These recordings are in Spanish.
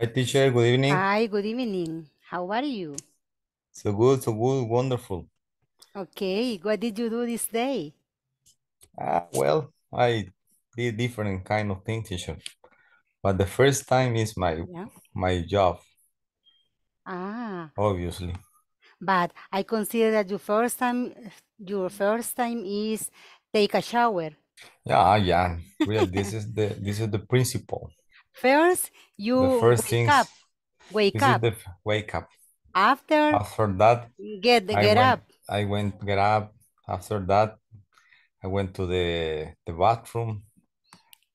Hi, teacher. Good evening. Hi, good evening. How are you? So good, so good, wonderful. Okay, what did you do this day? Ah, well, I did different kind of things, teacher. But the first time is my Yeah. my job, Ah, obviously. but I consider that your first time, your first time is take a shower. Yeah, yeah. Really. this is the this is the principle. First, you the first wake things, up. Wake up. The, wake up. After, after that, get get I went, up. I went get up. After that, I went to the the bathroom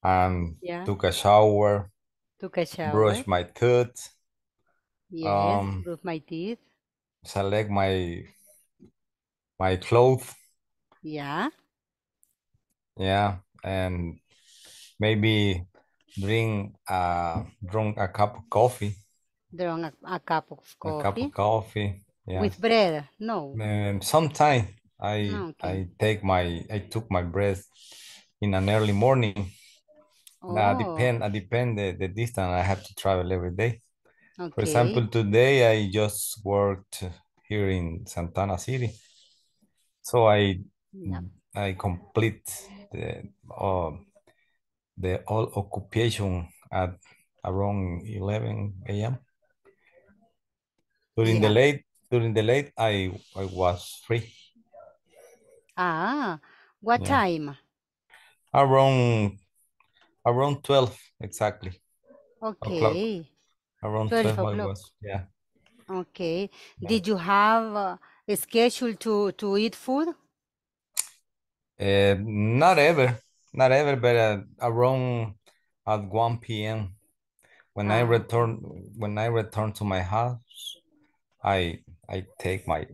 and yeah. took a shower. Took a shower. Brushed my teeth. Yes, um, brush my teeth. Select my my clothes. Yeah. Yeah, and maybe drink a drunk a cup of coffee. Drunk a, a cup of coffee. A cup of coffee. Yeah. With bread? No. Um, sometimes I ah, okay. I take my I took my bread in an early morning. Oh. Uh, depend I depend the, the distance I have to travel every day. Okay. For example, today I just worked here in Santana City. So I yeah. I complete the uh, the all occupation at around 11 a.m. During yeah. the late, during the late, I, I was free. Ah, what yeah. time? Around, around 12 exactly. Okay. Around 12, 12 o'clock. yeah. Okay. Yeah. Did you have a schedule to, to eat food? Uh, not ever not ever, but uh, around at 1 p.m. When I ah. return, when I return to my house, I I take my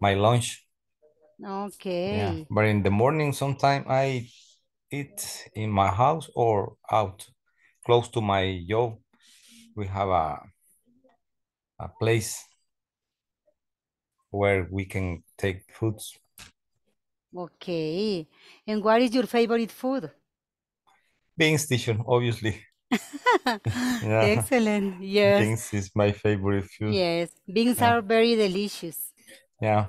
my lunch. Okay. Yeah. But in the morning, sometime I eat in my house or out, close to my job. We have a a place where we can take foods. Okay. And what is your favorite food? Beans, station, obviously. yeah. Excellent. Yes. Beans is my favorite food. Yes. Beans yeah. are very delicious. Yeah.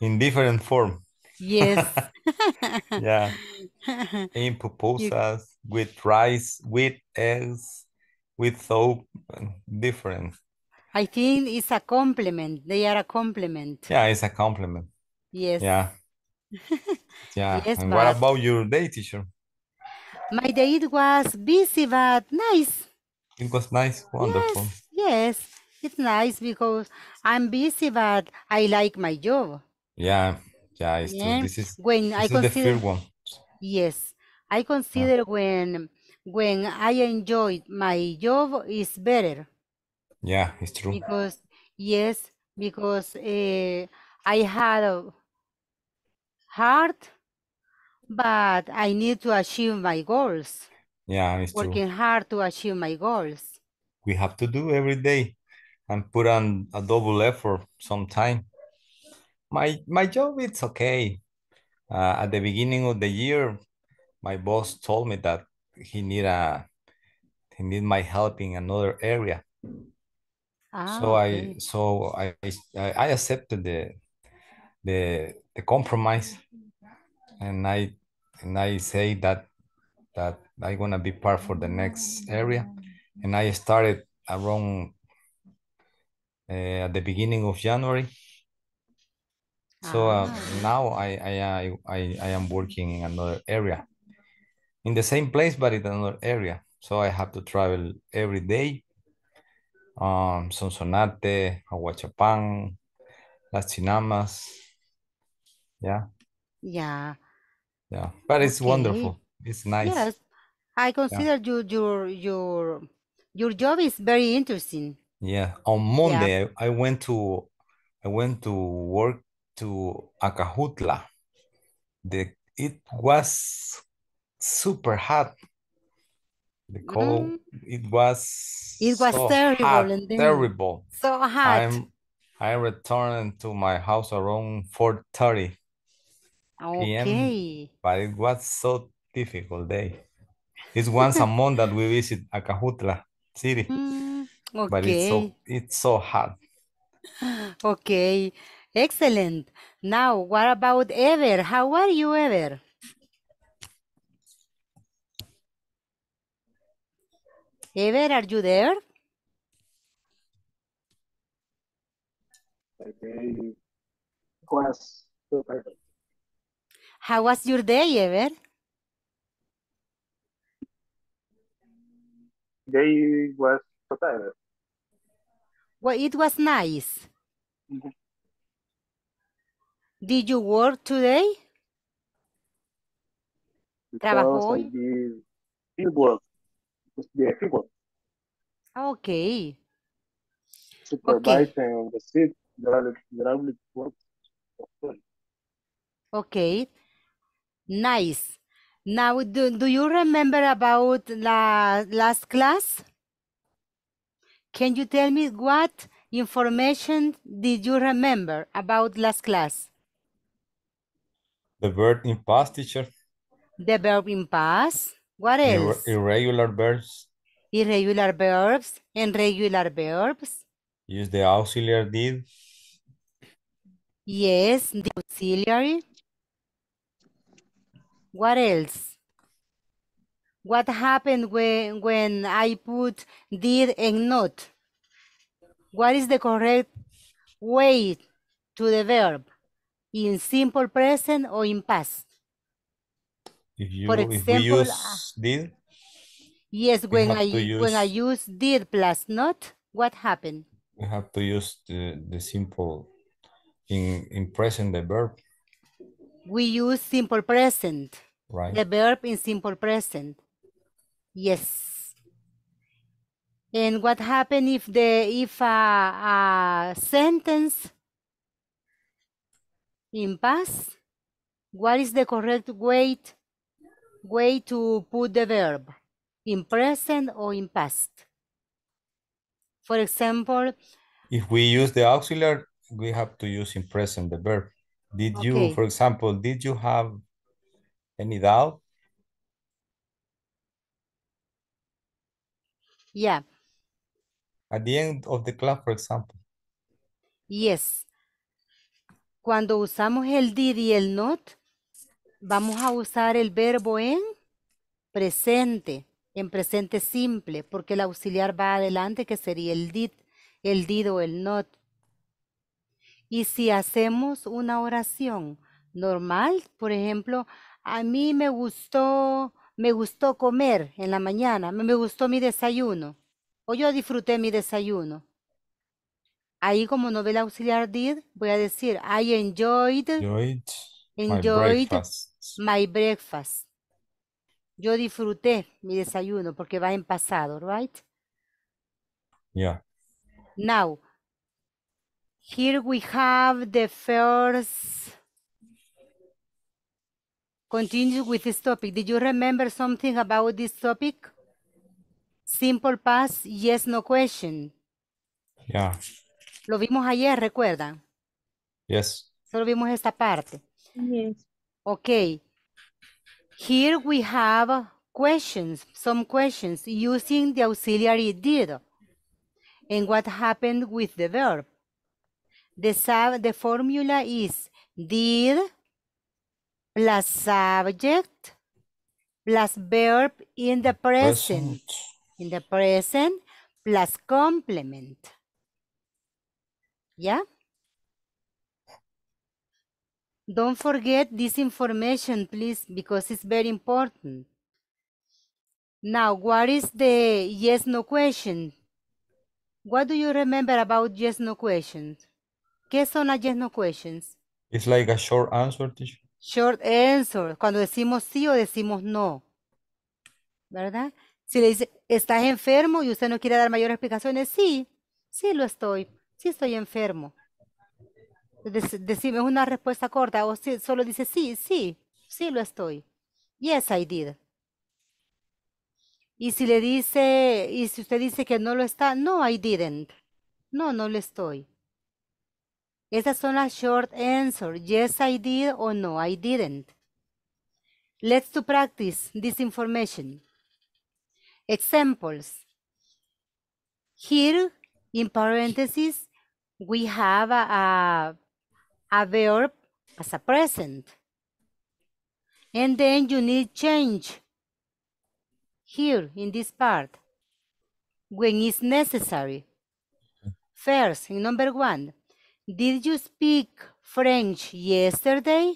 In different form. Yes. yeah. In pupusas, you... with rice, with eggs, with soap, different. I think it's a compliment. They are a compliment. Yeah, it's a compliment. Yes. Yeah. Yeah. Yes, and what about your day, teacher? my day it was busy but nice. It was nice. Wonderful. Yes, yes. It's nice because I'm busy but I like my job. Yeah. Yeah. It's true. This is, when this I is the consider third one. yes, I consider when when I enjoy my job is better Yeah, it's true. because yes, because eh, I had a- hard, but I need to achieve my goals. Yeah, it's working true. hard to achieve my goals. We have to do every day and put on a double effort sometime. My my job it's okay. Uh, at the beginning of the year, my boss told me that he need a he need my help in another area. Ah, so okay. I so I I accepted the the the compromise and i and i say that that i want to be part for the next area and i started around uh, at the beginning of january so uh, ah. now I, I i i am working in another area in the same place but in another area so i have to travel every day um sonsonate aguachapan las chinamas yeah yeah yeah but it's okay. wonderful it's nice yes i consider yeah. your your your your job is very interesting yeah on monday yeah. I, went to i went to work to acajutla the it was super hot the cold mm. it was it was so terrible hot, terrible so hot i'm i returned to my house around 4 30 Ah, okay. But it was so difficult day. Eh? It's once a month that we visit Acajutla city. Mm, okay. But it's so, it's so hard. Okay. Excellent. Now, what about Ever? How are you, Ever? Ever, are you there? Okay. It was how was your day, Ever? Day was potato. Well, it was nice. Mm -hmm. Did you work today? ¿Trabajó hoy? Yeah, work. Okay. Supervising okay. the seat, the work. Okay. Nice. Now, do, do you remember about the last class? Can you tell me what information did you remember about last class? The verb in past, teacher. The verb in past. What else? Ir irregular verbs. Irregular verbs and regular verbs. Use the auxiliary did. Yes, the auxiliary. What else? What happened when, when I put did and not? What is the correct way to the verb? In simple present or in past? If you, For example, use uh, did? Yes, when I, use... when I use did plus not, what happened? We have to use the, the simple in, in present, the verb. We use simple present right? The verb in simple present. Yes. And what happens if the if a, a sentence in past? What is the correct way way to put the verb in present or in past? For example, if we use the auxiliary, we have to use in present the verb. Did okay. you, for example, did you have Any doubt? Yeah. At the end of the class, for example. Yes. Cuando usamos el did y el not, vamos a usar el verbo en presente, en presente simple, porque el auxiliar va adelante, que sería el did, el did o el not. Y si hacemos una oración normal, por ejemplo, a mí me gustó, me gustó comer en la mañana, me gustó mi desayuno, o yo disfruté mi desayuno. Ahí como novela auxiliar did, voy a decir, I enjoyed, my, breakfast. Yo disfruté mi desayuno porque va en pasado, right? Yeah. Now, here we have the first continue with this topic. Did you remember something about this topic? Simple past, yes, no question. Yeah. Lo vimos ayer, ¿recuerdan? Yes. Solo vimos esta parte. Yes. Okay. Here we have questions, some questions using the auxiliary did and what happened with the verb. The, the formula is did plus subject, plus verb in the present, present. in the present, plus complement. Yeah? Don't forget this information, please, because it's very important. Now, what is the yes, no question? What do you remember about yes, no questions? ¿Qué son las yes, no questions? It's like a short answer, teacher. Short answer, cuando decimos sí o decimos no, ¿verdad? Si le dice, ¿estás enfermo y usted no quiere dar mayores explicaciones? Sí, sí lo estoy, sí estoy enfermo. Decime una respuesta corta o si solo dice sí, sí, sí lo estoy. Yes, I did. Y si le dice, y si usted dice que no lo está, no, I didn't. No, no lo estoy. Esas son las short answers. Yes, I did or no, I didn't. Let's to practice this information. Examples. Here, in parentheses, we have a, a, a verb as a present. And then you need change here in this part when it's necessary. First, in number one, Did you speak French yesterday?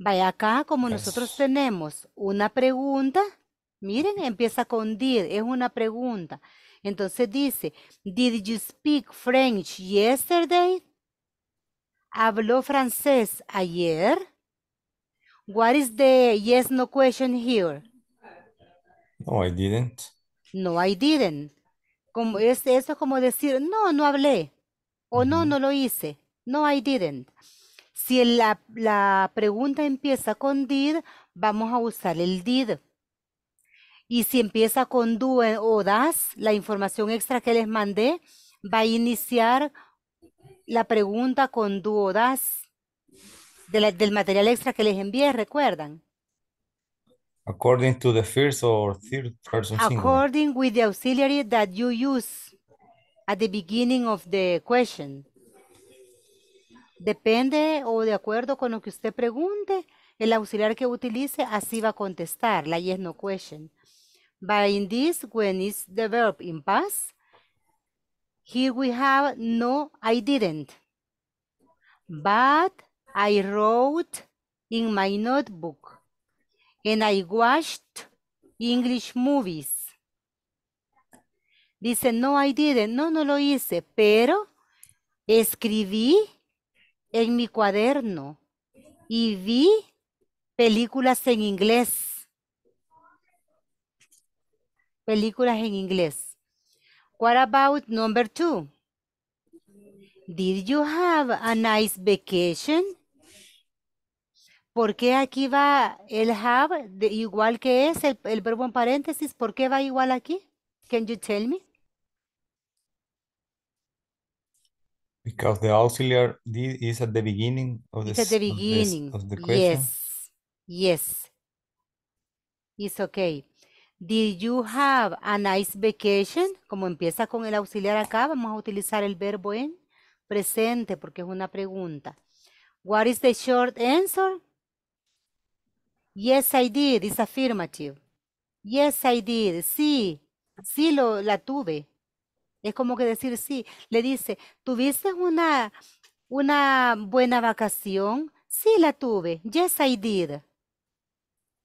Vaya acá, como nosotros tenemos una pregunta, miren, empieza con did, es una pregunta. Entonces dice, did you speak French yesterday? ¿Habló francés ayer? What is the yes no question here? No, I didn't. No, I didn't. Como es, eso es como decir, no, no hablé o no, no lo hice. No, I didn't. Si la, la pregunta empieza con did, vamos a usar el did. Y si empieza con do o das, la información extra que les mandé va a iniciar la pregunta con do o das del material extra que les envié, ¿recuerdan? According to the first or third person singular. According with the auxiliary that you use at the beginning of the question. Depende o de acuerdo con lo que usted pregunte, el auxiliar que utilice así va a contestar la yes no question. But in this, when is the verb in past? Here we have no, I didn't. But I wrote in my notebook. And I watched English movies. Dice, no, I didn't. No, no lo hice, pero escribí en mi cuaderno y vi películas en inglés. Películas en inglés. What about number two? Did you have a nice vacation? ¿Por qué aquí va el have igual que es el, el verbo en paréntesis? ¿Por qué va igual aquí? Can you tell me? Because the auxiliary is at the beginning of the, question. Yes. Yes. It's okay. Did you have a nice vacation? Como empieza con el auxiliar acá, vamos a utilizar el verbo en presente porque es una pregunta. What is the short answer? Yes, I did. It's affirmative. Yes, I did. Sí, sí lo, la tuve. Es como que decir, sí, le dice, ¿tuviste una, una buena vacación? Sí, la tuve. Yes, I did.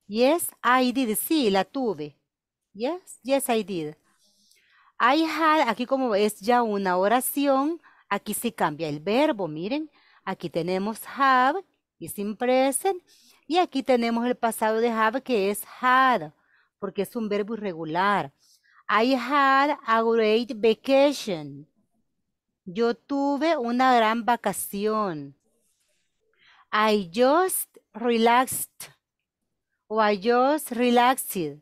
Yes, I did. Sí, la tuve. Yes, yes, I did. I had, aquí como es ya una oración, aquí sí cambia el verbo, miren. Aquí tenemos have, y in present, y aquí tenemos el pasado de have que es had, porque es un verbo irregular. I had a great vacation. Yo tuve una gran vacación. I just relaxed. O I just relaxed.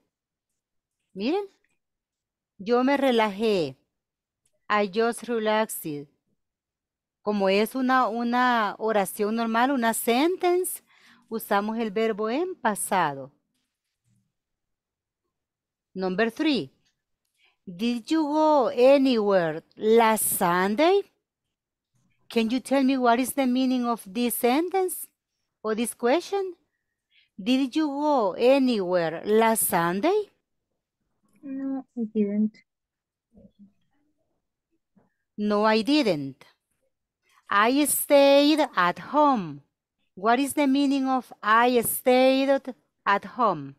Miren. Yo me relajé. I just relaxed. Como es una, una oración normal, una sentence, usamos el verbo en pasado. Number three. Did you go anywhere last Sunday? Can you tell me what is the meaning of this sentence or this question? Did you go anywhere last Sunday? No, I didn't. No, I didn't. I stayed at home. What is the meaning of I stayed at home?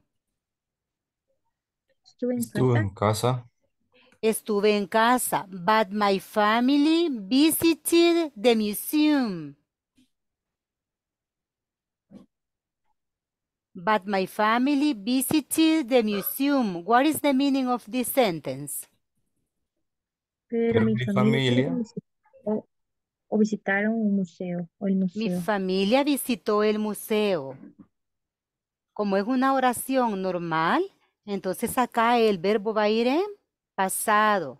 Estuve en casa. Estuve en casa, but my family visited the museum. But my family visited the museum. What is the meaning of this sentence? Pero mi familia o, visitaron un el museo. Mi familia visitó el museo. Como es una oración normal, entonces acá el verbo va a ir en pasado.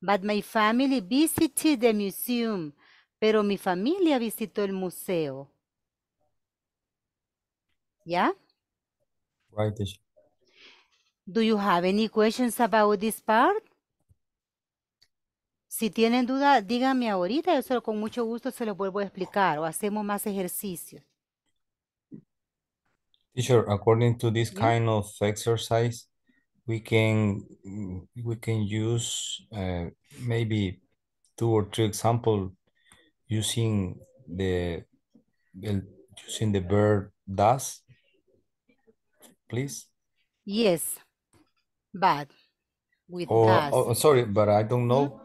But my family visited the museum. Pero mi familia visitó el museo. ¿Ya? Right. Do you have any questions about this part? Si tienen duda, díganme ahorita, yo solo con mucho gusto se lo vuelvo a explicar o hacemos más ejercicios. Teacher, according to this kind of exercise, we can we can use uh, maybe two or three example using the using the verb does please yes but with or, does. Oh, oh sorry but i don't know mm-hmm.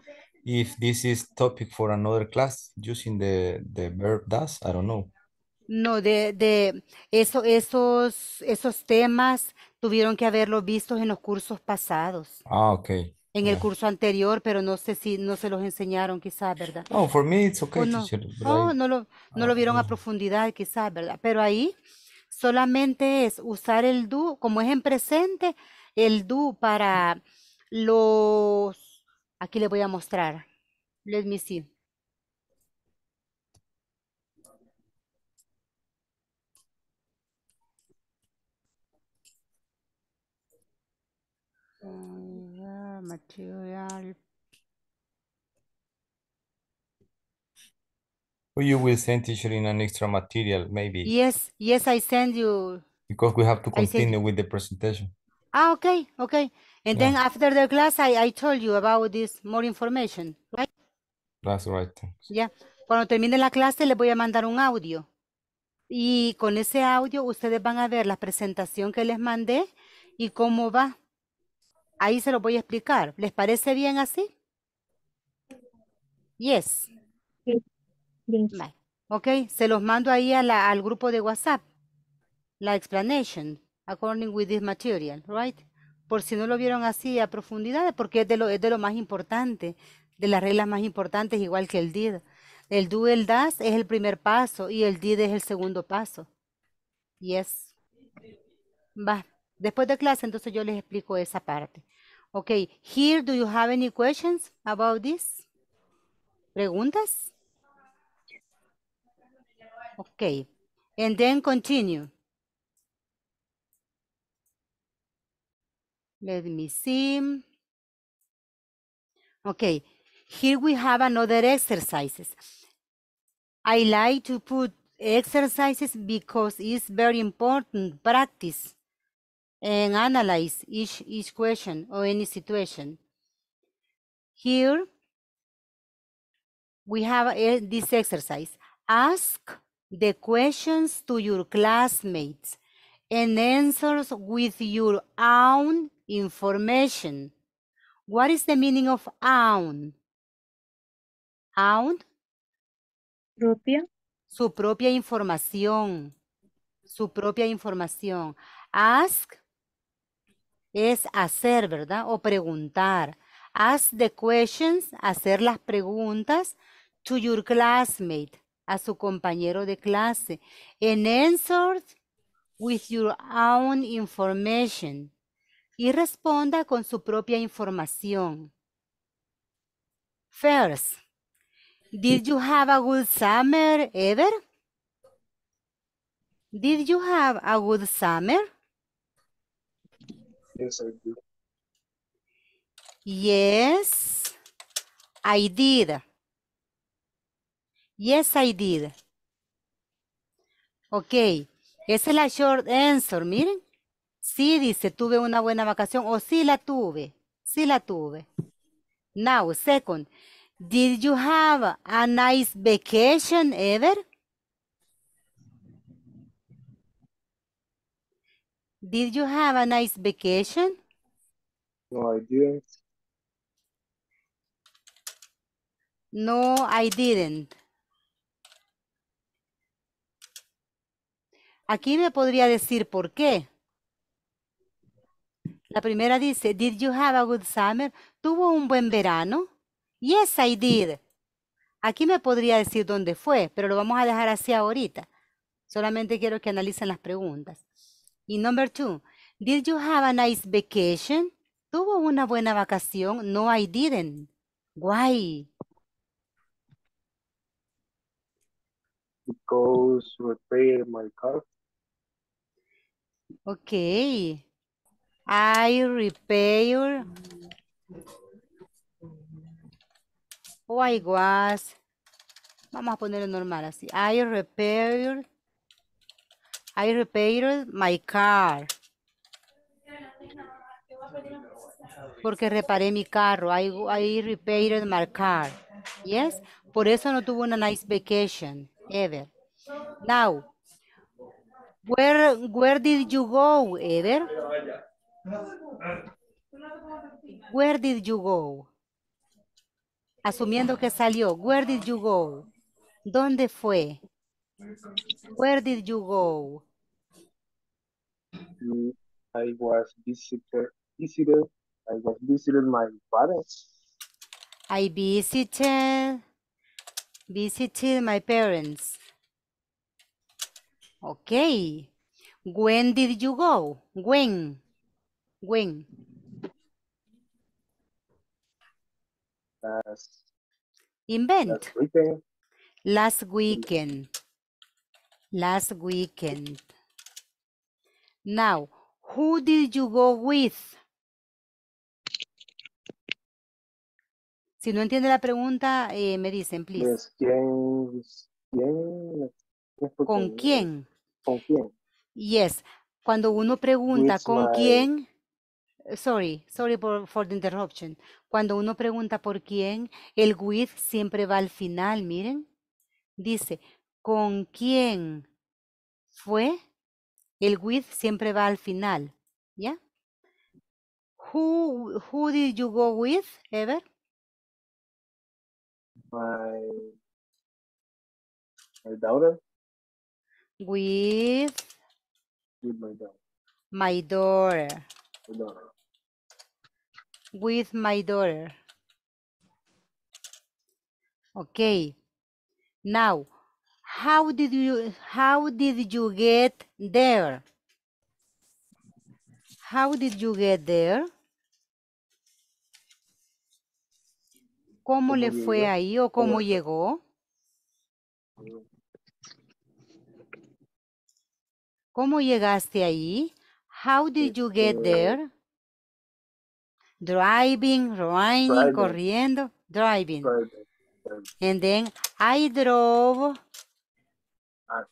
if this is topic for another class using the the verb does i don't know No, de, eso, esos, esos temas tuvieron que haberlo visto en los cursos pasados. Ah, okay. En el curso anterior, pero no sé si no se los enseñaron quizás, ¿verdad? No, for me it's okay, no. no, lo, no lo ah, vieron a profundidad quizás, ¿verdad? Pero ahí solamente es usar el do, como es en presente, el do para los... Aquí le voy a mostrar. Let me see. material. you will send teacher in an extra material, maybe. Yes, yes, I send you. Because we have to continue with the presentation. Ah, okay, okay. And then after the class, I, I told you about this more information, right? That's right. Yeah. Cuando termine la clase, les voy a mandar un audio. Y con ese audio, ustedes van a ver la presentación que les mandé y cómo va. Ahí se lo voy a explicar. ¿Les parece bien así? Yes. Okay. Ok, se los mando ahí al grupo de WhatsApp. La explanation, according with this material, right? Por si no lo vieron así a profundidad, porque es de lo, es de lo más importante, de las reglas más importantes, igual que el DID. El do, el das es el primer paso y el did es el segundo paso. Yes. Va. Después de clase, entonces yo les explico esa parte. Ok, here, do you have any questions about this? ¿Preguntas? Ok, and then continue. Let me see. Okay, here we have another exercises. I like to put exercises because it's very important practice and analyze each, each question or any situation. Here, we have a, eh, this exercise. Ask the questions to your classmates and answers with your own information. What is the meaning of own? Own. Propia. Su propia información. Su propia información. Ask es hacer, ¿verdad? O preguntar. Ask the questions, hacer las preguntas to your classmate, a su compañero de clase. And answer with your own information. Y responda con su propia información. First, did you have a good summer ever? Did you have a good summer? Yes, I did. Yes, I did. Ok, esa es la short answer, miren. Sí, dice, tuve una buena vacación, o sí la tuve, sí la tuve. Now, second, did you have a nice vacation ever? Did you have a nice vacation? No, I didn't. No, I didn't. Aquí me podría decir por qué. La primera dice, did you have a good summer? ¿Tuvo un buen verano? Yes, I did. Aquí me podría decir dónde fue, pero lo vamos a dejar así ahorita. Solamente quiero que analicen las preguntas. Y number two, did you have a nice vacation? ¿Tuvo una buena vacación? No, I didn't. Why? Because repair my car. Okay. I repair. Oh, I was. Vamos a ponerlo normal así. I repair I repaired my car. Porque reparé mi carro. I, I repaired my car. Yes. Por eso no tuvo una nice vacation ever. Now, where where did you go, Ever? Where did you go? Asumiendo que salió, where did you go? ¿Dónde fue? Where did you go? I was visited, visited, I was visited my parents. I visited, visited my parents. Okay. When did you go? When? When? Last, Invent. Last weekend. Last weekend. Last weekend. Now, who did you go with? Si no entiende la pregunta, eh, me dicen, please. Pues, quién ¿Con quién? ¿Con quién? Yes. Cuando uno pregunta con quién, sorry, sorry for the interruption. Cuando uno pregunta por quién, el with siempre va al final, miren. Dice, ¿con quién fue? El with siempre va al final, ¿ya? Who, who did you go with, Ever? My, daughter. With? With my daughter. My daughter. My daughter. With my daughter. Okay. Now, How did you how did you get there? How did you get there? ¿Cómo, le fue ahí o cómo llegó? ¿Cómo llegaste ahí? How did you get este, there? Driving, running, corriendo, driving. And then I drove Ah,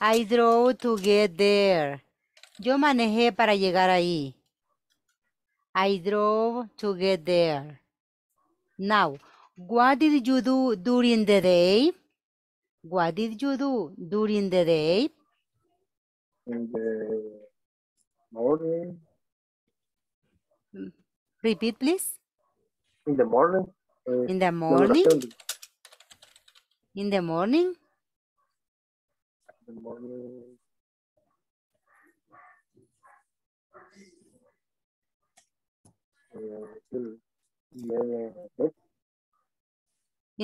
I drove to get there. Yo manejé para llegar ahí. I drove to get there. Now, what did you do during the day? What did you do during the day? In the morning. Repeat, please. In the morning. Eh, in the morning. In the morning. In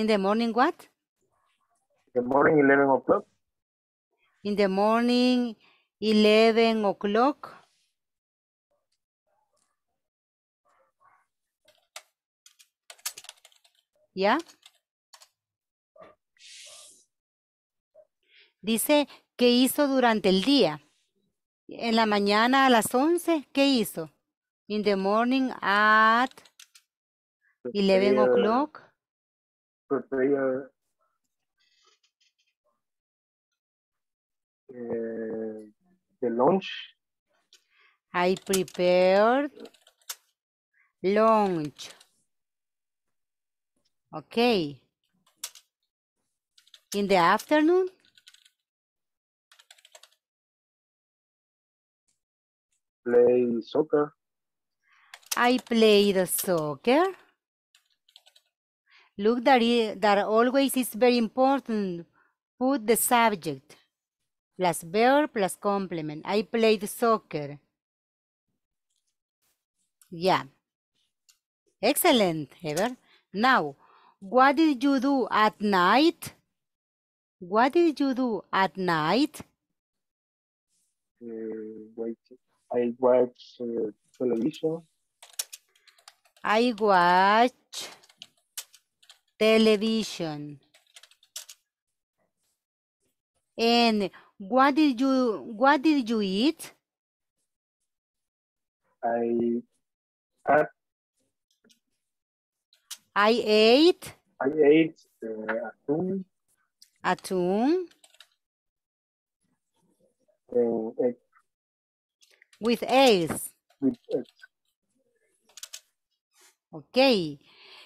the morning, what? The morning, 11 o'clock. In the morning, 11 o'clock. Yeah. Dice ¿qué hizo durante el día. En la mañana a las 11, ¿qué hizo? In the morning at 11 o'clock. Prepare. Eh, the lunch. I prepared lunch. Okay. In the afternoon. play soccer? I played soccer. Look, that, is, that always is very important. Put the subject plus verb plus complement. I played soccer. Yeah. Excellent, Heber. Now, what did you do at night? What did you do at night? Uh, waiting. I watch uh, eh, television. I watch television. And what did you what did you eat? I ate. I ate I ate uh, atún. And eh, egg with A's. With A's. Okay.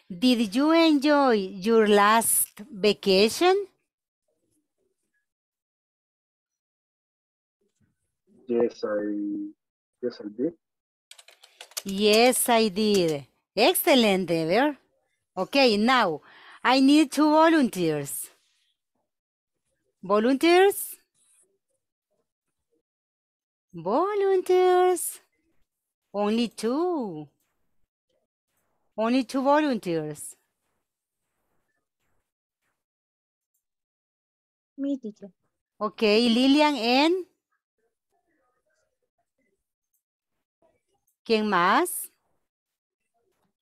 Did you enjoy your last vacation? Yes, I yes I did. Yes, I did. Excellent, Ever. Okay, now I need two volunteers. Volunteers? Volunteers. Only two. Only two volunteers. Mi teacher. Okay, Lilian EN, ¿Quién más?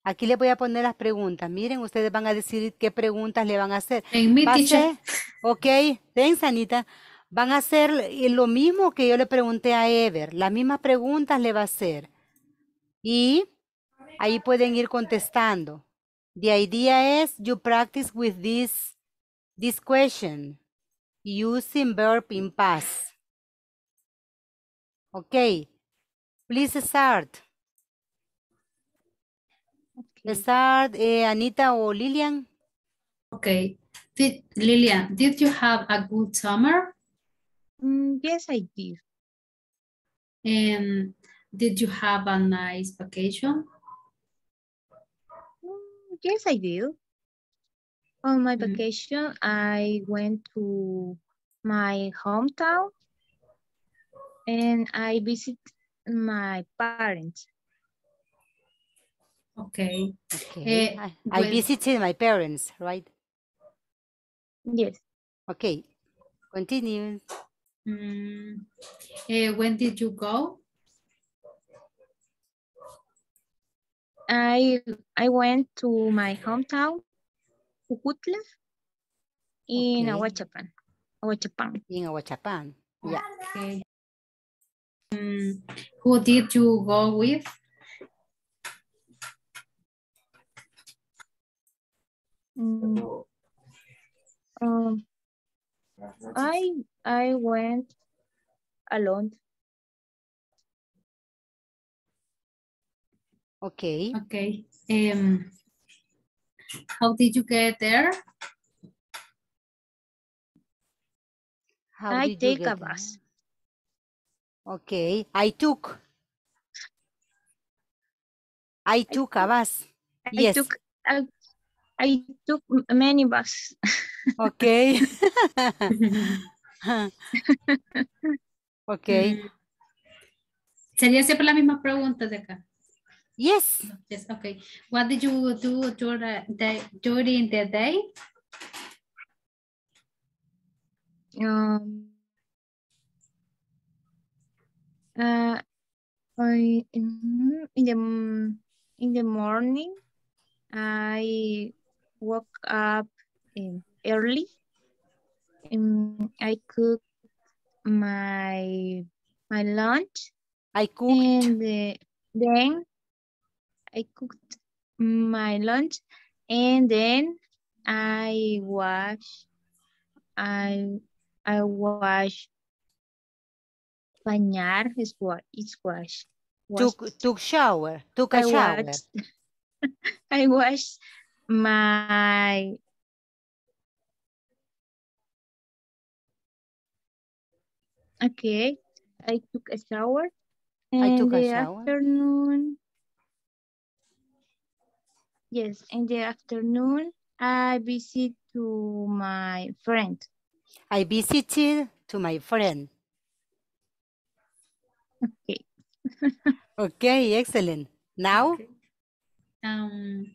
Aquí LE voy a poner las preguntas. Miren, ustedes van a decidir qué preguntas le van a hacer. En mi, teacher. Ok, VEN, SANITA, van a hacer lo mismo que yo le pregunté a Ever, la misma pregunta le va a hacer. Y ahí pueden ir contestando. The idea is you practice with this, this question using verb in past. Okay, please start. Okay. Start, eh, Anita o Lilian. Okay, Lillian, Lilian, did you have a good summer? Mm, yes, I did. And did you have a nice vacation? Mm, yes, I did. On my mm -hmm. vacation, I went to my hometown and I visit my parents. Okay. okay. Uh, I, visited my parents, right? Yes. Okay. Continue. Mm. Uh, when did you go? I I went to my hometown, Cucutla, in okay. Aguachapan. Aguachapan. In Aguachapan. Yeah. Okay. Um, who did you go with? Mm. Um, I I went alone. Okay. Okay. Um, how did you get there? How I take a bus. There? Okay. I took. I took I, a bus. I yes. took I I took many bus. okay. okay. Mm. Serían siempre las mismas preguntas de acá. Yes. Yes, okay. What did you do during the day? Um, uh, I, in, mm, in, the, mm, in the morning, I woke up early. Um, I cooked my my lunch. I cooked. And then I cooked my lunch, and then I wash. I I wash. Bañar is what it's wash. Took took shower. Took a I shower. I washed my okay i took a shower i took a the shower afternoon yes in the afternoon i visit to my friend i visited to my friend okay okay excellent now okay. um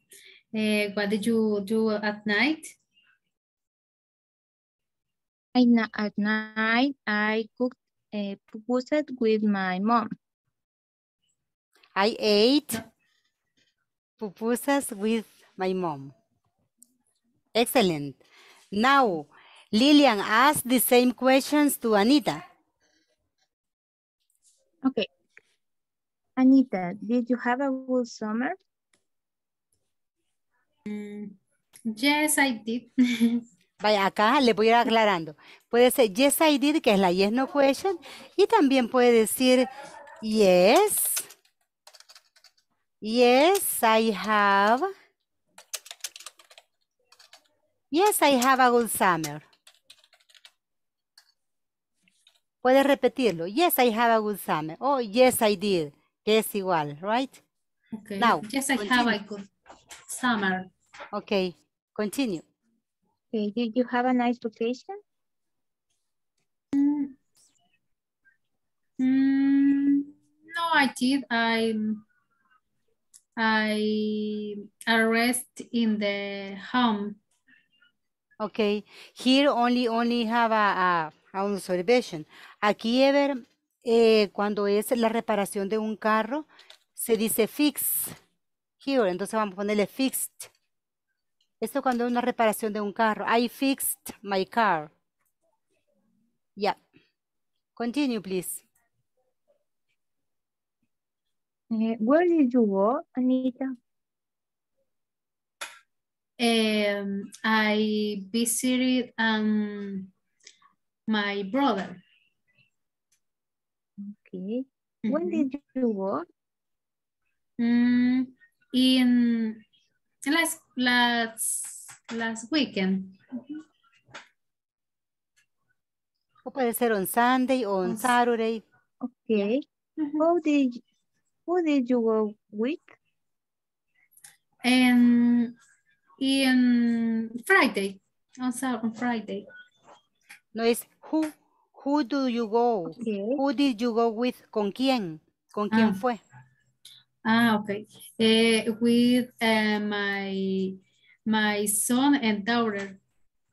uh, what did you do at night? I, at night, I cooked a uh, eh, with my mom. I ate pupusas with my mom. Excellent. Now, Lillian, ask the same questions to Anita. Okay. Anita, did you have a good summer? Mm, yes, I did. Vaya, acá le voy a ir aclarando. Puede ser yes, I did, que es la yes, no question. Y también puede decir yes. Yes, I have. Yes, I have a good summer. Puede repetirlo. Yes, I have a good summer. Oh, yes, I did. Que es igual, right? Okay. Now, yes, I have a good summer. Okay, continue. Okay, did you have a nice vacation? Mm, mm, no, I did. I I rest in the home. Okay, here only only have a, a, observation. Aquí Ever, eh, cuando es la reparación de un carro, se dice fix here. Entonces vamos a ponerle fixed. Esto cuando es una reparación de un carro. I fixed my car. Yeah. Continue, please. Eh, where did you go, Anita? Em, I visited um, my brother. Okay. When did you go? Mm, In en, last las, las, weekend. O puede ser on Sunday o on Saturday. Okay. How did, who did you go with? And, in Friday. On, Friday. No, es who, who do you go? Who did you go with? ¿Con quién? ¿Con quién ah. fue? Ah, okay. Uh, with uh, my my son and daughter.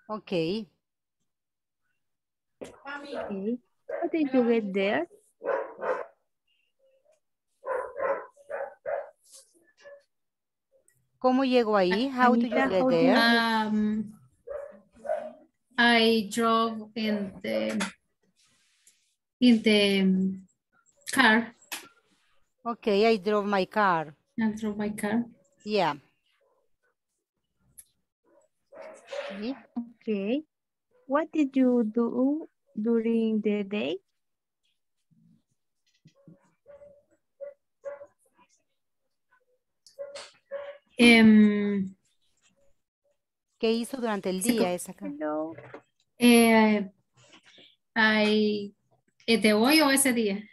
Okay. okay. How did you get there? ¿Cómo llegó ahí? How did you get there? Um, I drove in the in the car. Okay, I drove my car. I drove my car. Yeah. Okay. What did you do during the day? Em, ¿Qué hizo durante el día esa no. eh, I, eh, ¿Te voy o ese día?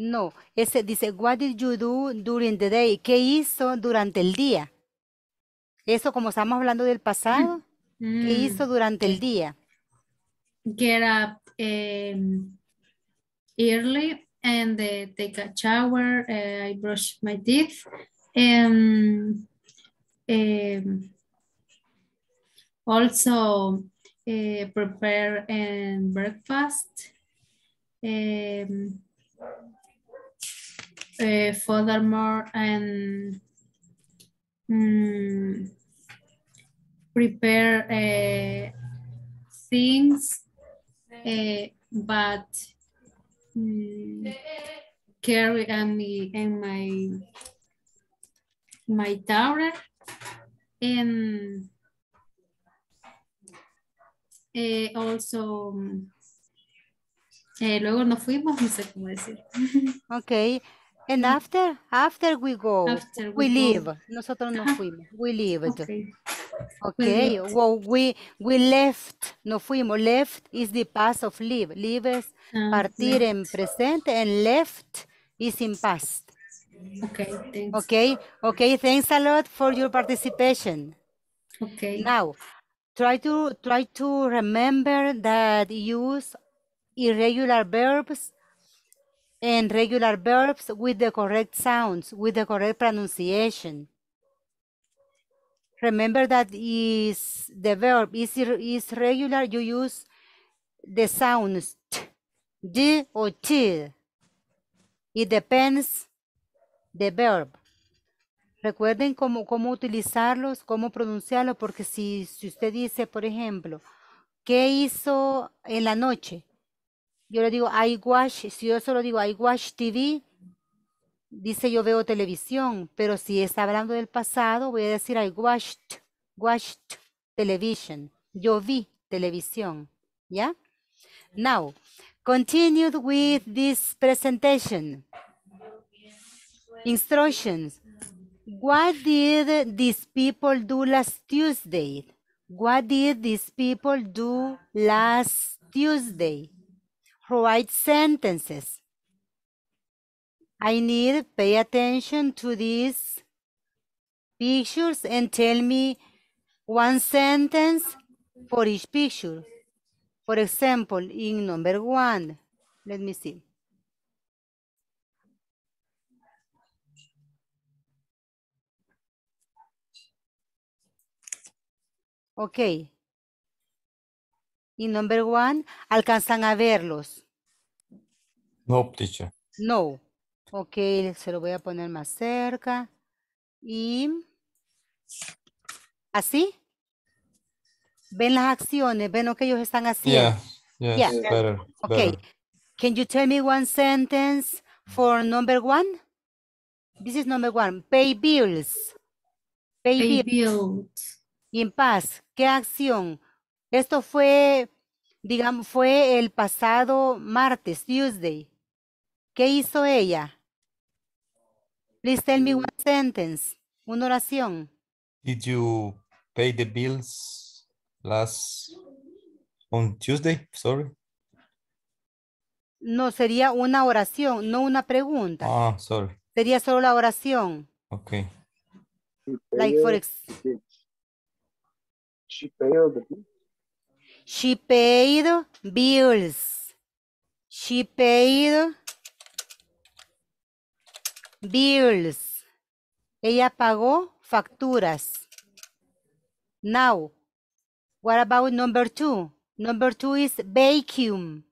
No, ese dice, what did you do during the day? ¿Qué hizo durante el día? Eso como estamos hablando del pasado, ¿qué mm, hizo durante el día? Get up em, early and take a shower. Eh, I brush my teeth. and em, em, also eh, prepare and breakfast. uh, furthermore, and um, prepare uh, things, uh, but um, carry on me and my my tower and uh, also mm, luego nos fuimos, no sé cómo decir. Okay. And mm. after, after we go, after we, we leave. Nosotros nos fuimos. We lived. Okay. okay. We well, we we left. No fuimos. Left is the past of leave. Leave is ah, partir left. en present, and left is in past. Okay. Thanks. Okay. Okay. Thanks a lot for your participation. Okay. Now, try to try to remember that use irregular verbs and regular verbs with the correct sounds, with the correct pronunciation. Remember that is the verb is, regular, you use the sounds t, d or t. It depends the verb. Recuerden cómo, cómo utilizarlos, cómo pronunciarlos, porque si, si usted dice, por ejemplo, ¿qué hizo en la noche? Yo le digo I watch, si yo solo digo I watch TV, dice yo veo televisión, pero si está hablando del pasado, voy a decir I watched, watched television. Yo vi televisión, ¿ya? Now, continued with this presentation. Instructions. What did these people do last Tuesday? What did these people do last Tuesday? provide sentences. I need pay attention to these pictures and tell me one sentence for each picture. For example, in number one, let me see. Okay, y number one alcanzan a verlos. No, teacher. No. Ok, se lo voy a poner más cerca. Y así. Ven las acciones, ven lo que ellos están haciendo. Yeah, yeah, okay. Can you tell me one sentence for number one? This is number one. Pay bills. Pay, bills. Y en paz, ¿qué acción? Esto fue, digamos, fue el pasado martes, Tuesday. ¿Qué hizo ella? Please tell me one sentence, una oración. Did you pay the bills last on Tuesday? Sorry. No, sería una oración, no una pregunta. Ah, sorry. Sería solo la oración. Ok. Like for She paid the She paid bills. She paid bills. Ella pagó facturas. Now, what about number two? Number two is vacuum.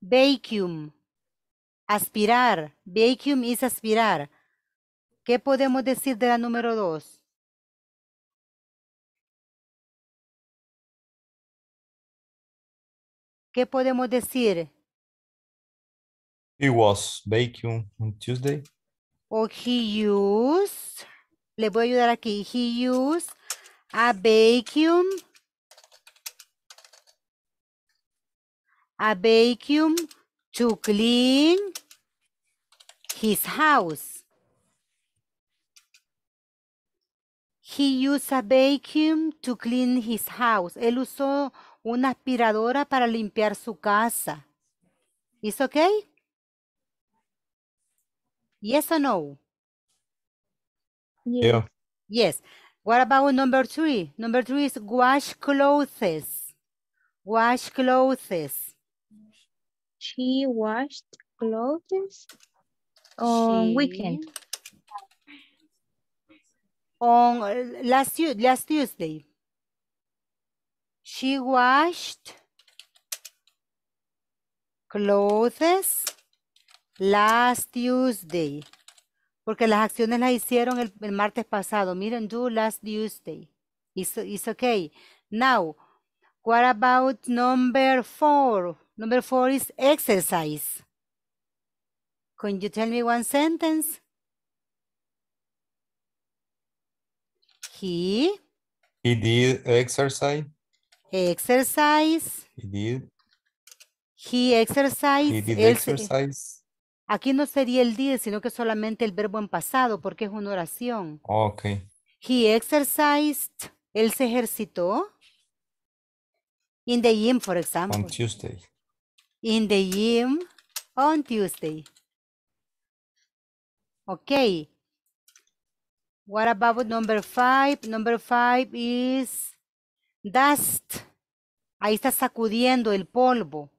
Vacuum. Aspirar. Vacuum is aspirar. ¿Qué podemos decir de la número dos? ¿Qué podemos decir? He was baking on Tuesday. O he used, le voy a ayudar aquí, he used a vacuum, a vacuum to clean his house. He used a vacuum to clean his house. Él usó una aspiradora para limpiar su casa. Is okay? Yes or no? ¿Yo? Yes. What about number three? Number three is wash clothes. Wash clothes. She washed clothes on weekend. On last, last Tuesday. She washed clothes last Tuesday. Porque las acciones las hicieron el, martes pasado. Miren, do last Tuesday. It's, okay. Now, what about number four? Number four is exercise. Can you tell me one sentence? He? He did exercise. Exercise. He did. He exercised. He did exercise. Aquí no sería el did, sino que solamente el verbo en pasado, porque es una oración. Oh, ok. He exercised. Él se ejercitó. In the gym, por example. On Tuesday. In the gym on Tuesday. Okay. What about number five? Number five is Dust. Ahí está sacudiendo el polvo.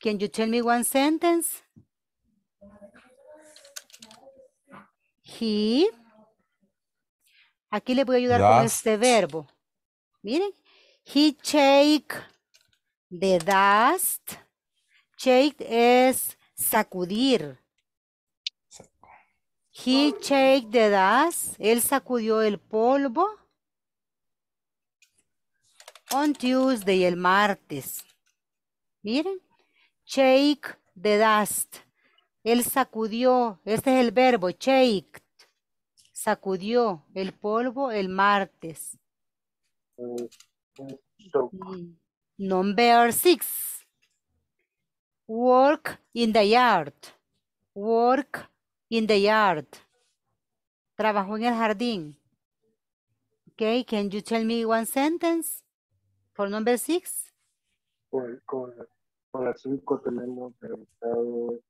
Can you tell me one sentence? He. Aquí le voy a ayudar con este verbo. Miren. He shake the dust. Shake es sacudir. He shake the dust. Él sacudió el polvo. On Tuesday, el martes. Miren. Shake the dust. Él sacudió. Este es el verbo. Shake. Sacudió el polvo el martes. Number six. Work in the yard. Work In the yard. Trabajó en el jardín. Okay, can you tell me one sentence for number six? Con, con, con la cinco tenemos el estado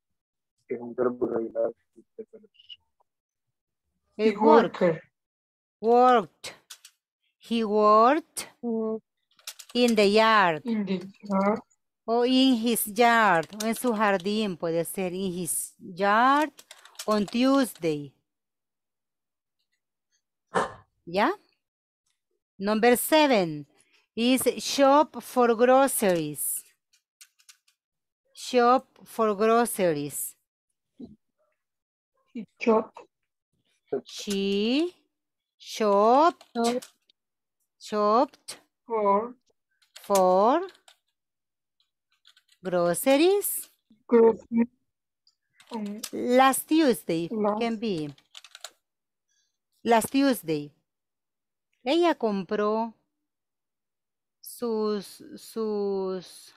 que es un verbo He worked. Worked. He worked in the yard. In O in his yard. en su jardín puede ser. In his yard. on Tuesday. Yeah? Number seven is shop for groceries. Shop for groceries. Shop. She shopped. Shop. Shopped. For. For. Groceries. Groceries. Mm, last Tuesday can be. Last Tuesday. Ella compró sus, sus,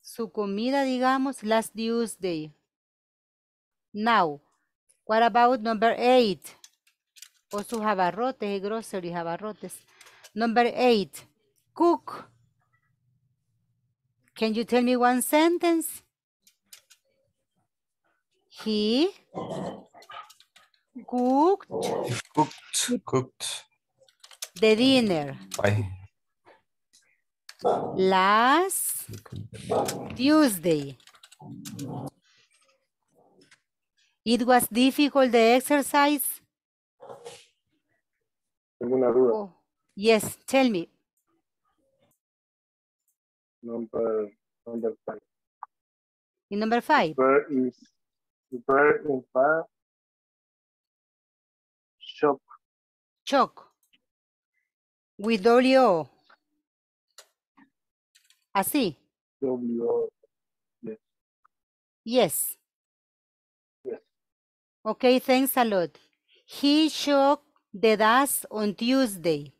su comida, digamos, last Tuesday. Now, what about number eight? O sus abarrotes y groceries, abarrotes. Number eight, cook. Can you tell me one sentence? He cooked, cooked, cooked the dinner. Last Tuesday. It was difficult, the exercise. Oh, yes, tell me. Number, number five. In number five? Where is Verb in Shock. Shock. With W. Así. Yes. Yes. Yes. Okay, thanks a lot. He shook the dust on Tuesday.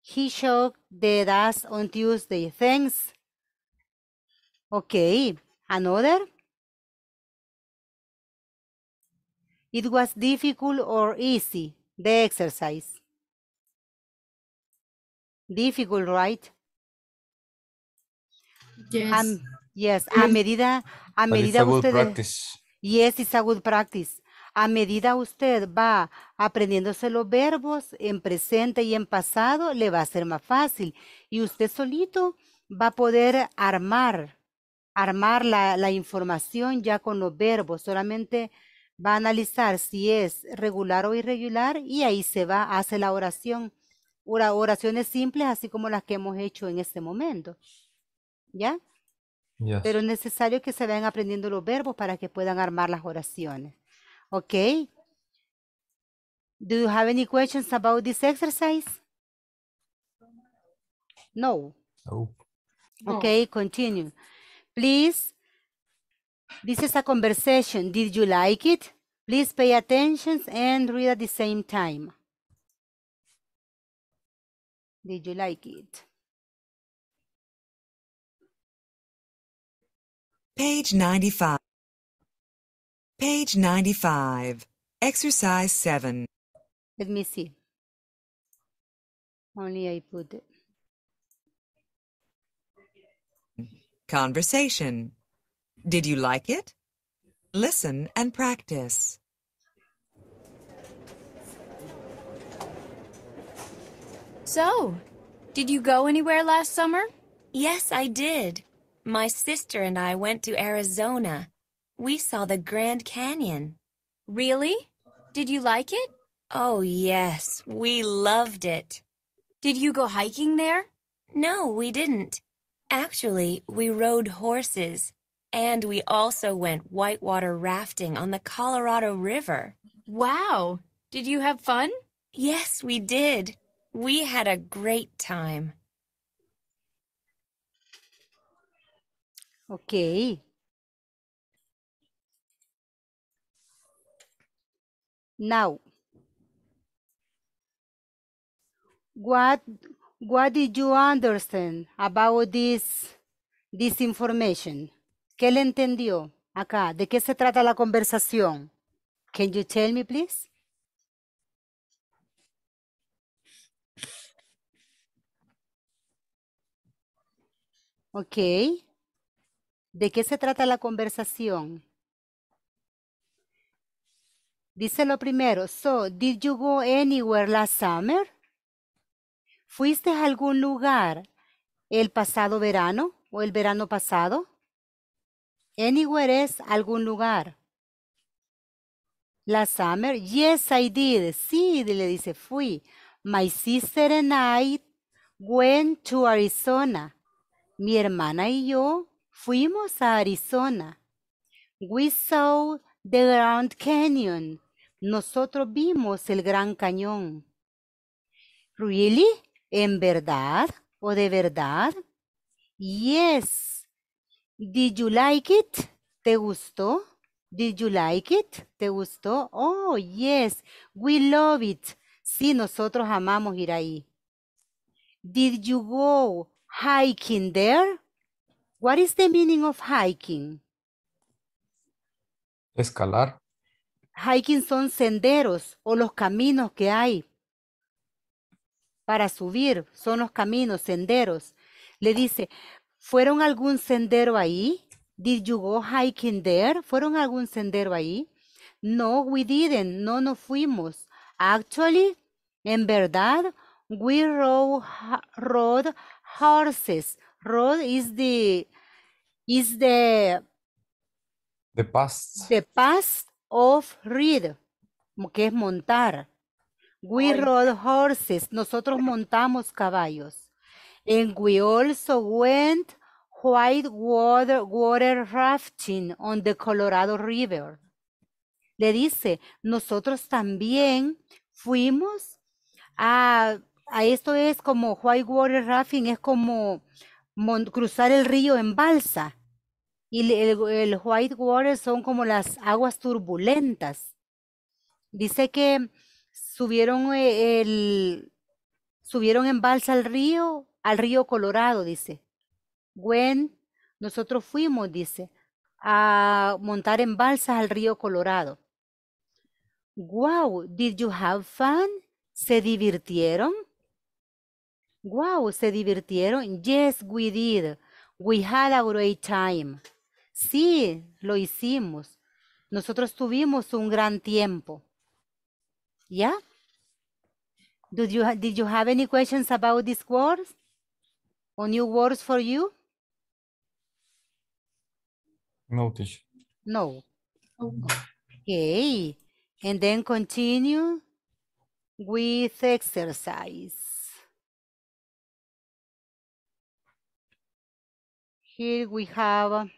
He shook the dust on Tuesday. Thanks. Okay, another? It was difficult or easy, the exercise. Difficult, right? Yes. yes, a medida, a medida ustedes... Yes, it's a good practice. A medida usted va aprendiéndose los verbos en presente y en pasado, le va a ser más fácil. Y usted solito va a poder armar, armar la, la información ya con los verbos. Solamente va a analizar si es regular o irregular y ahí se va, hace la oración. Oraciones simples, así como las que hemos hecho en este momento. ¿Ya? Pero es necesario que se vayan aprendiendo los verbos para que puedan armar las oraciones. ¿Ok? Do you have any questions about this exercise? No. No. Okay, continue. Please This is a conversation. Did you like it? Please pay attention and read at the same time. Did you like it? Page 95. Page 95. Exercise 7. Let me see. Only I put it. Conversation. Did you like it? Listen and practice. So, did you go anywhere last summer? Yes, I did. My sister and I went to Arizona. We saw the Grand Canyon. Really? Did you like it? Oh, yes. We loved it. Did you go hiking there? No, we didn't. Actually, we rode horses. And we also went whitewater rafting on the Colorado River. Wow. Did you have fun? Yes, we did. We had a great time. Okay. Now, what what did you understand about this this information? ¿Qué le entendió acá? ¿De qué se trata la conversación? Can you tell me, please? Ok. ¿De qué se trata la conversación? Dice lo primero. So, did you go anywhere last summer? ¿Fuiste a algún lugar el pasado verano o el verano pasado? Anywhere es algún lugar. La summer, yes I did. Sí, le dice fui. My sister and I went to Arizona. Mi hermana y yo fuimos a Arizona. We saw the Grand Canyon. Nosotros vimos el Gran Cañón. Really? ¿En verdad? ¿O de verdad? Yes, Did you like it? ¿Te gustó? Did you like it? ¿Te gustó? Oh, yes. We love it. Sí, nosotros amamos ir ahí. Did you go hiking there? What is the meaning of hiking? Escalar. Hiking son senderos o los caminos que hay para subir, son los caminos, senderos. Le dice, ¿Fueron algún sendero ahí? Did you go hiking there? ¿Fueron algún sendero ahí? No, we didn't. No, no fuimos. Actually, en verdad, we rode, horses. Rode is the is the the past the past of ride, que es montar. We rode horses. Nosotros montamos caballos. And we also went white water, rafting on the Colorado River. Le dice, nosotros también fuimos a, a esto es como white water rafting, es como cruzar el río en balsa. Y el, white water son como las aguas turbulentas. Dice que subieron eh, el, subieron en balsa al río al río Colorado, dice. Gwen, nosotros fuimos, dice, a montar en balsas al río Colorado. Wow, did you have fun? ¿Se divirtieron? Wow, ¿se divirtieron? Yes, we did. We had a great time. Sí, lo hicimos. Nosotros tuvimos un gran tiempo. ¿Ya? Did you, did you have any questions about this course? or new words for you? No, teacher. No. Okay. And then continue with exercise. Here we have,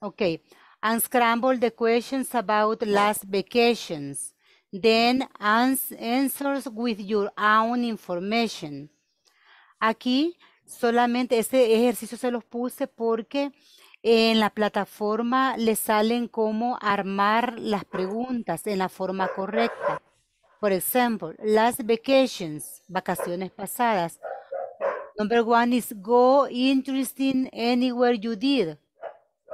okay, unscramble the questions about last vacations. Then answers with your own information. Aquí solamente este ejercicio se los puse porque en la plataforma le salen cómo armar las preguntas en la forma correcta. Por ejemplo, last vacations, vacaciones pasadas. Number one is go interesting anywhere you did.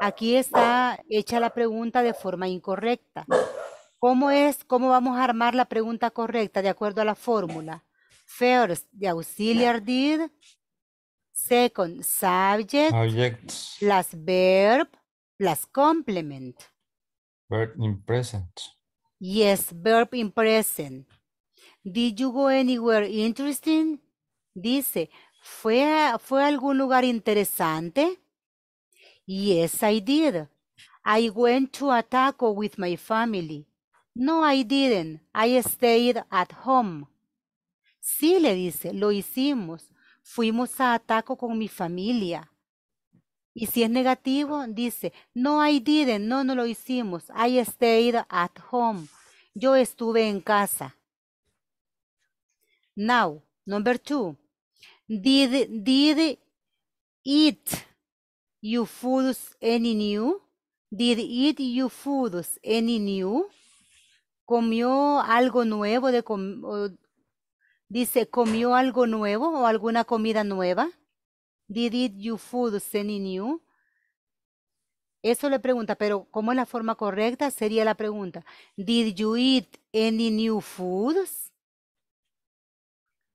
Aquí está hecha la pregunta de forma incorrecta. ¿Cómo es, cómo vamos a armar la pregunta correcta de acuerdo a la fórmula? First, the auxiliar did. Second, subject. Subject. Plus verb, plus complement. Verb in present. Yes, verb in present. Did you go anywhere interesting? Dice, ¿fue algún lugar interesante? Yes, I did. I went to a taco with my family. No, I didn't. I stayed at home. Sí, le dice, lo hicimos. Fuimos a Ataco con mi familia. Y si es negativo, dice, no, I didn't. No, no lo hicimos. I stayed at home. Yo estuve en casa. Now, number two. Did, did eat you foods any new? Did eat you foods any new? comió algo nuevo de dice comió algo nuevo o alguna comida nueva did you food any new eso le pregunta pero cómo es la forma correcta sería la pregunta did you eat any new foods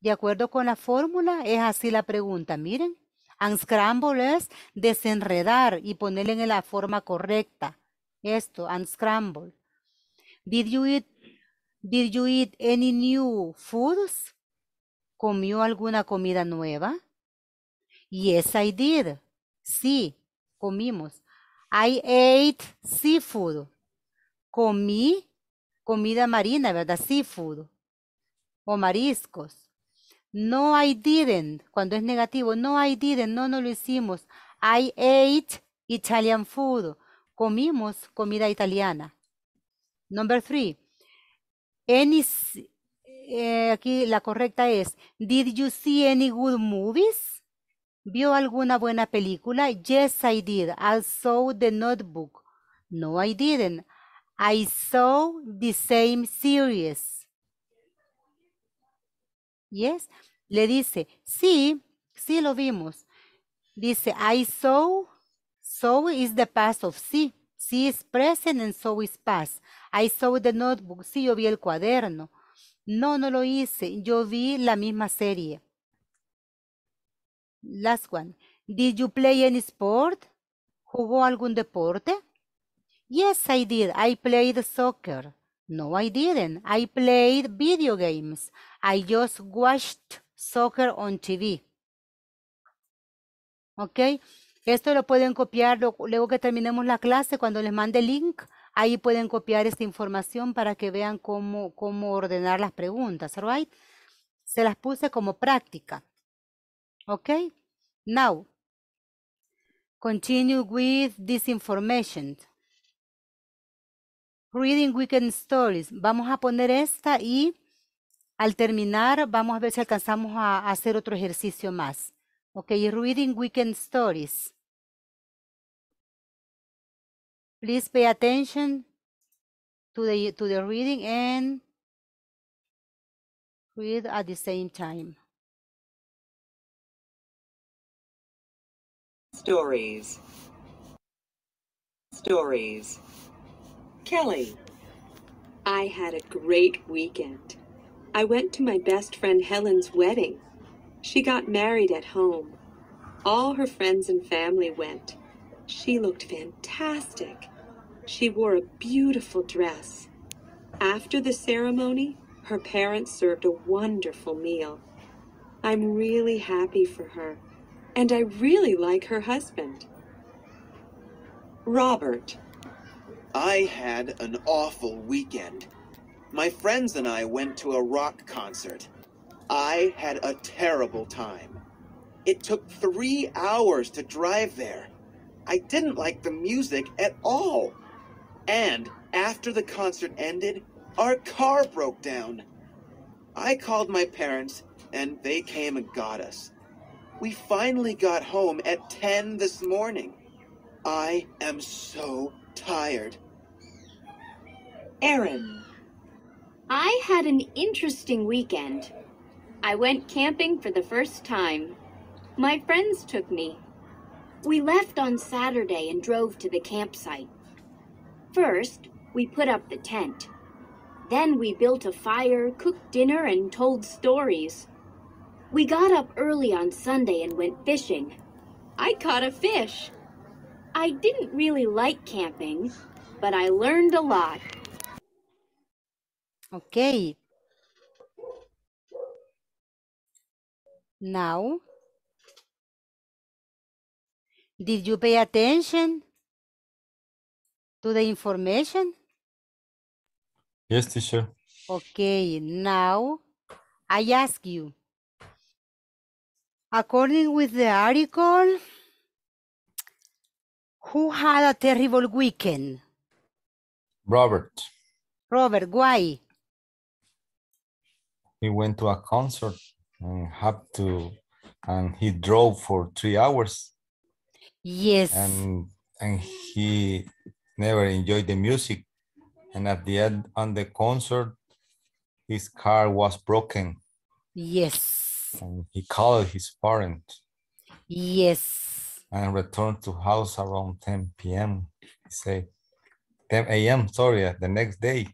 de acuerdo con la fórmula es así la pregunta miren unscramble es desenredar y ponerle en la forma correcta esto unscramble Did you eat, did you eat any new foods? ¿Comió alguna comida nueva? Yes, I did. Sí, comimos. I ate seafood. Comí comida marina, ¿verdad? Seafood o mariscos. No, I didn't. Cuando es negativo, no, I didn't. No, no lo hicimos. I ate Italian food. Comimos comida italiana. Number three. Any, eh, aquí la correcta es, did you see any good movies? ¿Vio alguna buena película? Yes, I did. I saw the notebook. No, I didn't. I saw the same series. Yes. Le dice, sí, sí lo vimos. Dice, I saw, saw is the past of see. Si is present and so is past. I saw the notebook. Sí, yo vi el cuaderno. No, no lo hice. Yo vi la misma serie. Last one. Did you play any sport? ¿Jugó algún deporte? Yes, I did. I played soccer. No, I didn't. I played video games. I just watched soccer on TV. Okay. Esto lo pueden copiar luego que terminemos la clase, cuando les mande el link, ahí pueden copiar esta información para que vean cómo, cómo ordenar las preguntas, right? Se las puse como práctica. ¿Ok? Now, continue with this information. Reading Weekend Stories. Vamos a poner esta y al terminar vamos a ver si alcanzamos a, a hacer otro ejercicio más. Ok, Reading Weekend Stories. Please pay attention to the, to the reading and read at the same time. Stories. Stories. Kelly. I had a great weekend. I went to my best friend Helen's wedding. She got married at home. All her friends and family went. She looked fantastic. She wore a beautiful dress. After the ceremony, her parents served a wonderful meal. I'm really happy for her, and I really like her husband. Robert. I had an awful weekend. My friends and I went to a rock concert. I had a terrible time. It took three hours to drive there. I didn't like the music at all. And after the concert ended, our car broke down. I called my parents, and they came and got us. We finally got home at 10 this morning. I am so tired. Aaron. I had an interesting weekend. I went camping for the first time. My friends took me. We left on Saturday and drove to the campsite. First, we put up the tent. Then we built a fire, cooked dinner, and told stories. We got up early on Sunday and went fishing. I caught a fish. I didn't really like camping, but I learned a lot. Okay. Now did you pay attention to the information? Yes, teacher. Okay, now I ask you. According with the article, who had a terrible weekend? Robert. Robert, why? He went to a concert and had to, and he drove for three hours. Yes. And and he never enjoyed the music. And at the end on the concert, his car was broken. Yes. And he called his parents. Yes. And returned to house around 10 p.m. He said 10 a.m. Sorry, uh, the next day.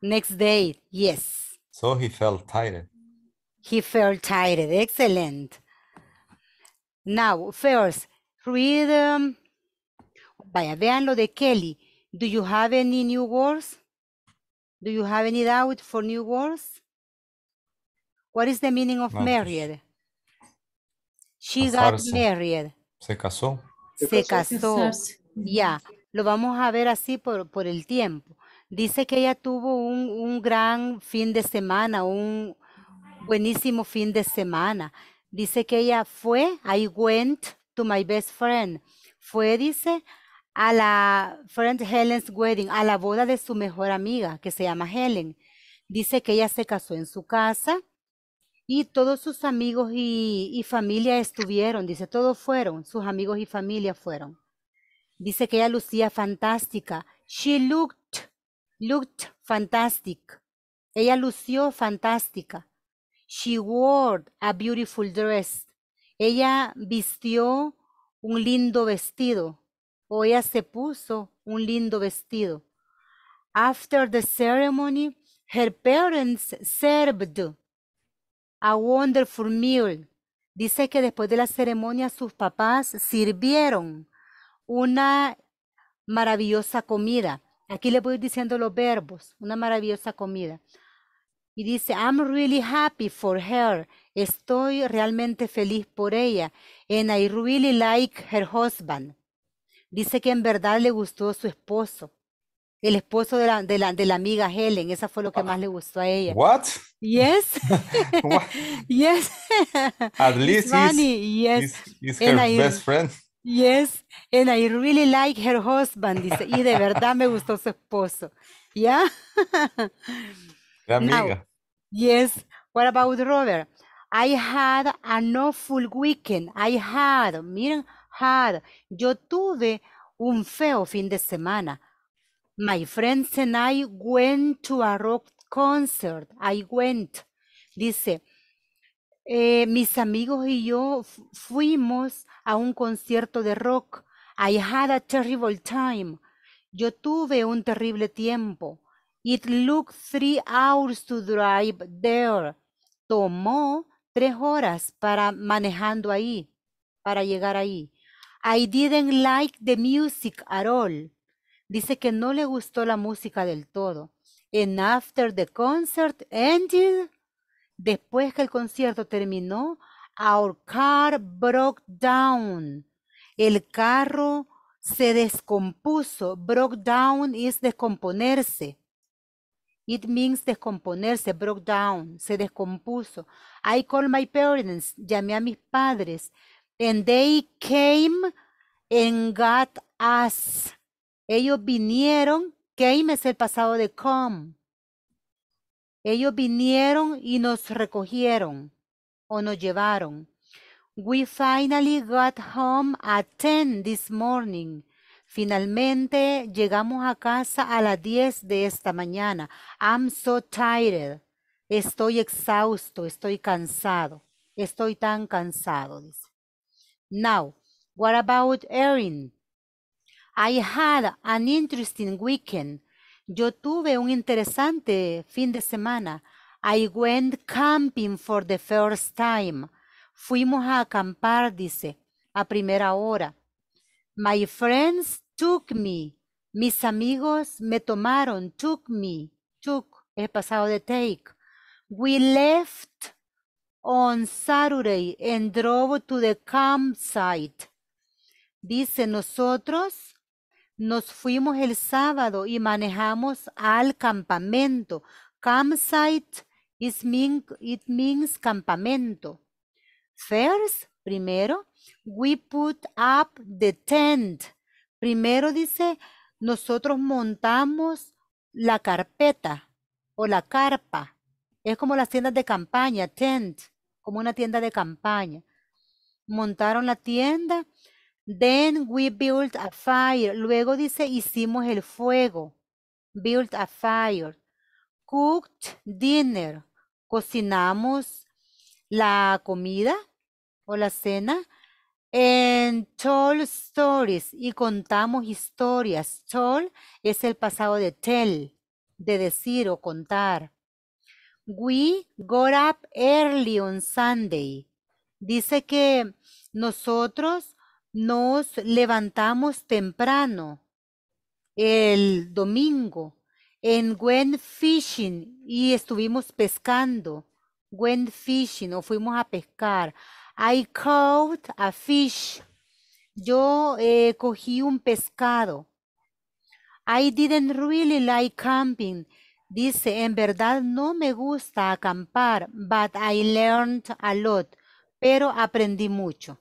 Next day, yes. So he felt tired. He felt tired. Excellent. Now, first, read, vaya, vean lo de Kelly. Do you have any new words? Do you have any doubt for new words? What is the meaning of pues. married? She got married. Se casó. Se casó. Ya, lo vamos a ver así por, por el tiempo. Dice que ella tuvo un, un gran fin de semana, un buenísimo fin de semana. Dice que ella fue, I went, to my best friend. Fue, dice, a la friend Helen's wedding, a la boda de su mejor amiga, que se llama Helen. Dice que ella se casó en su casa y todos sus amigos y, y familia estuvieron, dice, todos fueron, sus amigos y familia fueron. Dice que ella lucía fantástica. She looked, looked fantastic. Ella lució fantástica. She wore a beautiful dress. Ella vistió un lindo vestido o ella se puso un lindo vestido. After the ceremony, her parents served a wonderful meal. Dice que después de la ceremonia sus papás sirvieron una maravillosa comida. Aquí les voy diciendo los verbos, una maravillosa comida. Y dice, I'm really happy for her. Estoy realmente feliz por ella. And I really like her husband. Dice que en verdad le gustó su esposo. El esposo de la, de la, amiga Helen. Esa fue lo que más le gustó a ella. What? Yes. yes. At least it's Yes. her best friend. Yes. And I really like her husband. Dice, y de verdad me gustó su esposo. ¿Ya? Yeah? amiga. yes. What about Robert? I had an awful weekend. I had, miren, had. Yo tuve un feo fin de semana. My friends and I went to a rock concert. I went. Dice, eh, mis amigos y yo fuimos a un concierto de rock. I had a terrible time. Yo tuve un terrible tiempo. It took three hours to drive there. Tomó tres horas para manejando ahí, para llegar ahí. I didn't like the music at all. Dice que no le gustó la música del todo. And after the concert ended, después que el concierto terminó, our car broke down. El carro se descompuso. Broke down es descomponerse. It means descomponerse, broke down, se descompuso. I called my parents, llamé a mis padres. And they came and got us. Ellos vinieron, came es el pasado de come. Ellos vinieron y nos recogieron o nos llevaron. We finally got home at ten this morning. Finalmente llegamos a casa a las 10 de esta mañana. I'm so tired. Estoy exhausto, estoy cansado. Estoy tan cansado, dice. Now, what about Erin? I had an interesting weekend. Yo tuve un interesante fin de semana. I went camping for the first time. Fuimos a acampar, dice, a primera hora. My friends took me. Mis amigos me tomaron. Took me. Took es pasado de take. We left on Saturday and drove to the campsite. Dice, nosotros nos fuimos el sábado y manejamos al campamento. Campsite is it means campamento. First, Primero, we put up the tent. Primero dice, nosotros montamos la carpeta o la carpa. Es como las tiendas de campaña, tent, como una tienda de campaña. Montaron la tienda. Then we built a fire. Luego dice, hicimos el fuego. Built a fire. Cooked dinner. Cocinamos la comida o la cena en tall stories y contamos historias. Tall es el pasado de tell, de decir o contar. We got up early on Sunday. Dice que nosotros nos levantamos temprano el domingo. En went fishing y estuvimos pescando. Went fishing o fuimos a pescar. I caught a fish. Yo eh, cogí un pescado. I didn't really like camping. Dice, en verdad no me gusta acampar, but I learned a lot. Pero aprendí mucho.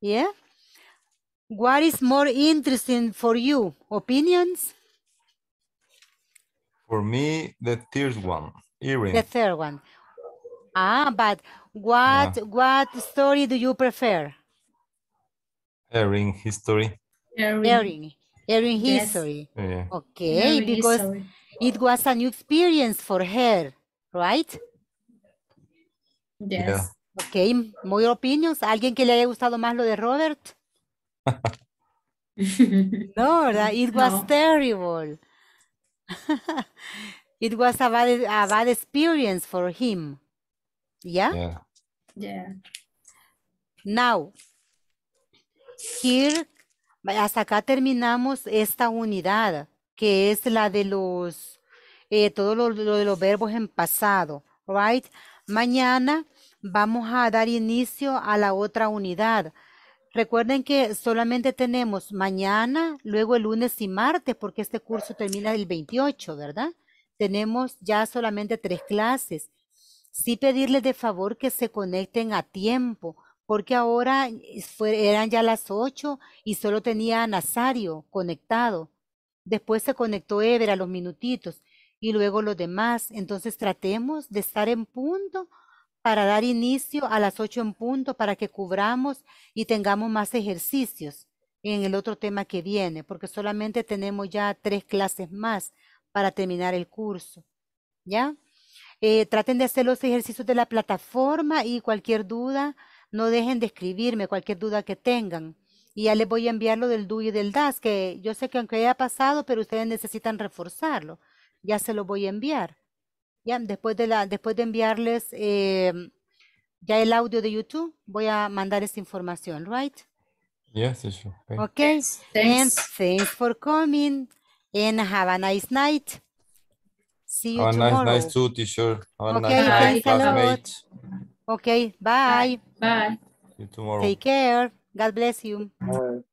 Yeah? What is more interesting for you? Opinions? For me, the third one. The third one. Ah, but what yeah. what story do you prefer? Hearing history. Hearing. Hearing history. Yes. Yeah. Okay, because history. it was a new experience for her, right? Yes. Yeah. Okay, muy opinions. ¿Alguien que le haya gustado más lo de Robert? no, ¿verdad? It was no. terrible. it was a bad, a bad experience for him. ¿Ya? Ya. Now, here, hasta acá terminamos esta unidad, que es la de los, eh, todos los verbos en pasado, right? Mañana vamos a dar inicio a la otra unidad. Recuerden que solamente tenemos mañana, luego el lunes y martes, porque este curso termina el 28, ¿verdad? Tenemos ya solamente tres clases sí pedirles de favor que se conecten a tiempo, porque ahora eh, eran ya las 8 y solo tenía a Nazario conectado. Después se conectó Ever a los minutitos y luego los demás. Entonces tratemos de estar en punto para dar inicio a las 8 en punto para que cubramos y tengamos más ejercicios en el otro tema que viene, porque solamente tenemos ya tres clases más para terminar el curso. ¿Ya? Eh, traten de hacer los ejercicios de la plataforma y cualquier duda, no dejen de escribirme, cualquier duda que tengan. Y ya les voy a enviar lo del DUI y del DAS, que yo sé que aunque haya pasado, pero ustedes necesitan reforzarlo. Ya se lo voy a enviar. Ya, después de, la, después de enviarles eh, ya el audio de YouTube, voy a mandar esa información, right? Yes, Okay. Thanks. thanks for coming and have a nice night. See you Have a nice, nice too, teacher. Have Okay, nice night, thanks a Okay, bye. Bye. See you tomorrow. Take care. God bless you. Bye.